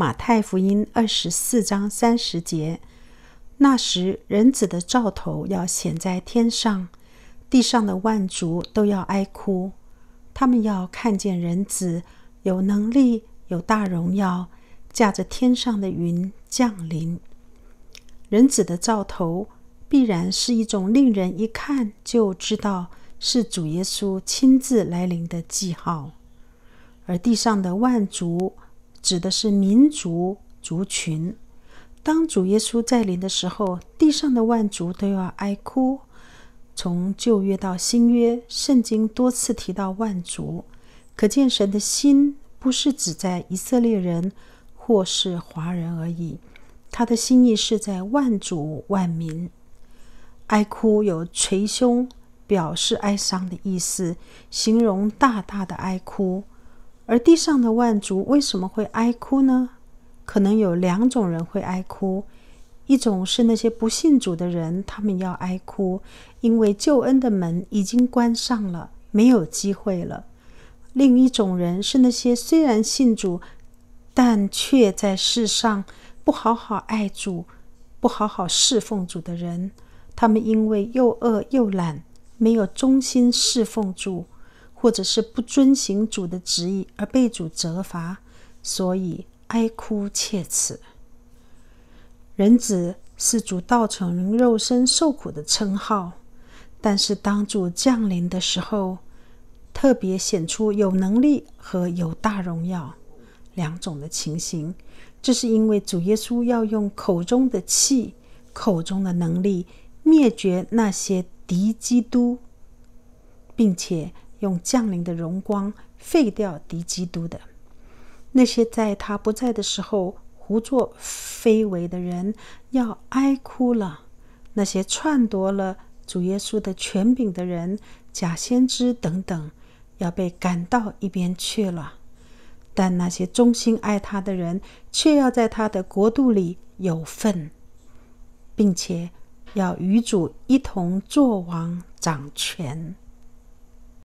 马太福音二十四章三十节，那时人子的兆头要显在天上，地上的万族都要哀哭，他们要看见人子有能力、有大荣耀，驾着天上的云降临。人子的兆头必然是一种令人一看就知道是主耶稣亲自来临的记号，而地上的万族。指的是民族族群。当主耶稣再临的时候，地上的万族都要哀哭。从旧约到新约，圣经多次提到万族，可见神的心不是只在以色列人或是华人而已，他的心意是在万族万民。哀哭有捶胸表示哀伤的意思，形容大大的哀哭。而地上的万族为什么会哀哭呢？可能有两种人会哀哭：一种是那些不信主的人，他们要哀哭，因为救恩的门已经关上了，没有机会了；另一种人是那些虽然信主，但却在世上不好好爱主、不好好侍奉主的人，他们因为又饿又懒，没有忠心侍奉主。或者是不遵行主的旨意而被主责罚，所以哀哭切齿。人子是主道成肉身受苦的称号，但是当主降临的时候，特别显出有能力和有大荣耀两种的情形。这是因为主耶稣要用口中的气、口中的能力灭绝那些敌基督，并且。用降临的荣光废掉敌基督的那些在他不在的时候胡作非为的人要哀哭了；那些篡夺了主耶稣的权柄的人、假先知等等，要被赶到一边去了。但那些忠心爱他的人，却要在他的国度里有份，并且要与主一同作王掌权。